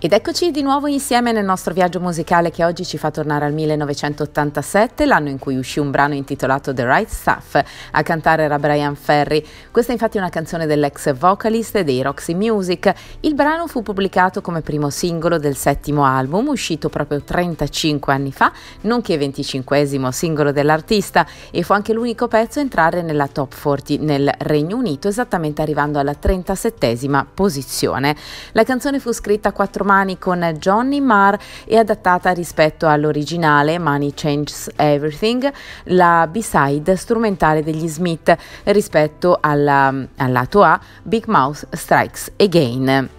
Ed eccoci di nuovo insieme nel nostro viaggio musicale che oggi ci fa tornare al 1987, l'anno in cui uscì un brano intitolato The Right Stuff. A cantare era Brian Ferry. Questa è infatti una canzone dell'ex vocalist dei Roxy Music. Il brano fu pubblicato come primo singolo del settimo album, uscito proprio 35 anni fa, nonché 25 singolo dell'artista, e fu anche l'unico pezzo a entrare nella top 40 nel Regno Unito, esattamente arrivando alla 37 posizione. La canzone fu scritta quattro romani con Johnny Marr e adattata rispetto all'originale Money Changes Everything, la B-side strumentale degli Smith rispetto alla, al lato A Big Mouth Strikes Again.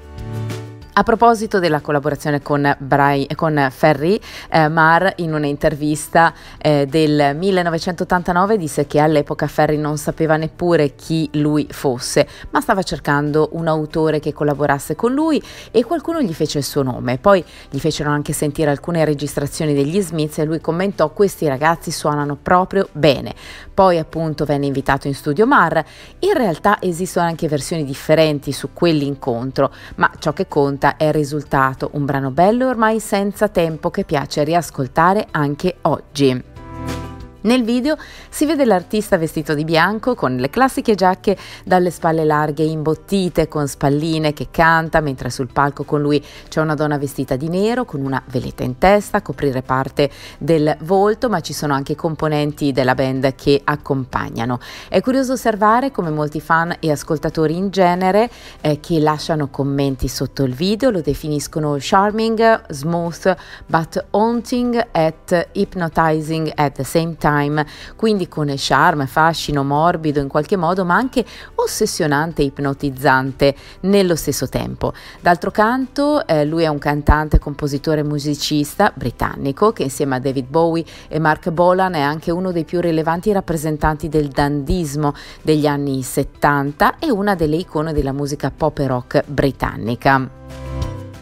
A proposito della collaborazione con, Brian, con Ferry, eh, Mar in un'intervista eh, del 1989 disse che all'epoca Ferry non sapeva neppure chi lui fosse, ma stava cercando un autore che collaborasse con lui e qualcuno gli fece il suo nome. Poi gli fecero anche sentire alcune registrazioni degli Smith e lui commentò questi ragazzi suonano proprio bene. Poi appunto venne invitato in studio Mar. In realtà esistono anche versioni differenti su quell'incontro, ma ciò che conta questo è il risultato, un brano bello ormai senza tempo che piace riascoltare anche oggi. Nel video si vede l'artista vestito di bianco con le classiche giacche dalle spalle larghe imbottite con spalline che canta, mentre sul palco con lui c'è una donna vestita di nero con una veletta in testa a coprire parte del volto, ma ci sono anche componenti della band che accompagnano. È curioso osservare come molti fan e ascoltatori in genere eh, che lasciano commenti sotto il video lo definiscono charming, smooth, but haunting at hypnotizing at the same time Time, quindi con charme, fascino morbido in qualche modo, ma anche ossessionante e ipnotizzante nello stesso tempo. D'altro canto, eh, lui è un cantante, compositore e musicista britannico che insieme a David Bowie e Mark Bolan è anche uno dei più rilevanti rappresentanti del dandismo degli anni 70 e una delle icone della musica pop e rock britannica.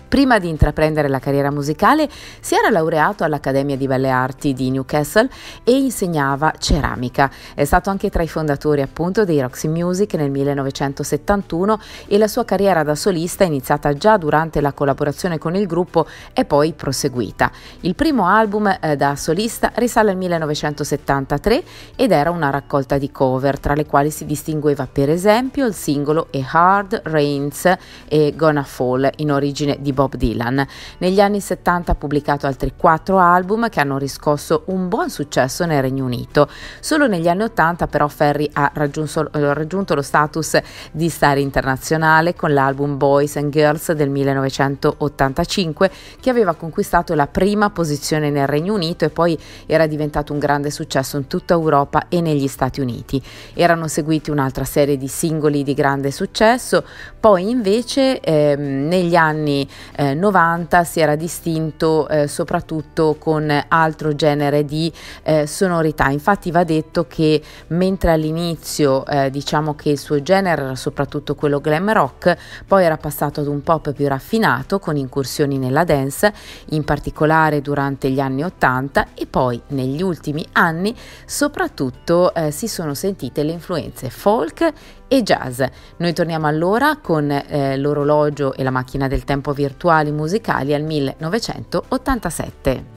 Prima di intraprendere la carriera musicale si era laureato all'Accademia di Belle Arti di Newcastle e insegnava ceramica. È stato anche tra i fondatori appunto dei Roxy Music nel 1971 e la sua carriera da solista, iniziata già durante la collaborazione con il gruppo, è poi proseguita. Il primo album eh, da solista risale al 1973 ed era una raccolta di cover, tra le quali si distingueva per esempio il singolo E Hard Rains e Gonna Fall in origine di Bob Dylan. Negli anni 70 ha pubblicato altri quattro album che hanno riscosso un buon successo nel Regno Unito. Solo negli anni 80 però Ferry ha raggiunto, eh, raggiunto lo status di star internazionale con l'album Boys and Girls del 1985 che aveva conquistato la prima posizione nel Regno Unito e poi era diventato un grande successo in tutta Europa e negli Stati Uniti. Erano seguiti un'altra serie di singoli di grande successo, poi invece ehm, negli anni eh, 90 si era distinto eh, soprattutto con altro genere di eh, sonorità. Infatti va detto che mentre all'inizio eh, diciamo che il suo genere era soprattutto quello glam rock, poi era passato ad un pop più raffinato con incursioni nella dance, in particolare durante gli anni 80 e poi negli ultimi anni soprattutto eh, si sono sentite le influenze folk e jazz. Noi torniamo allora con eh, l'orologio e la macchina del tempo virtuali musicali al 1987.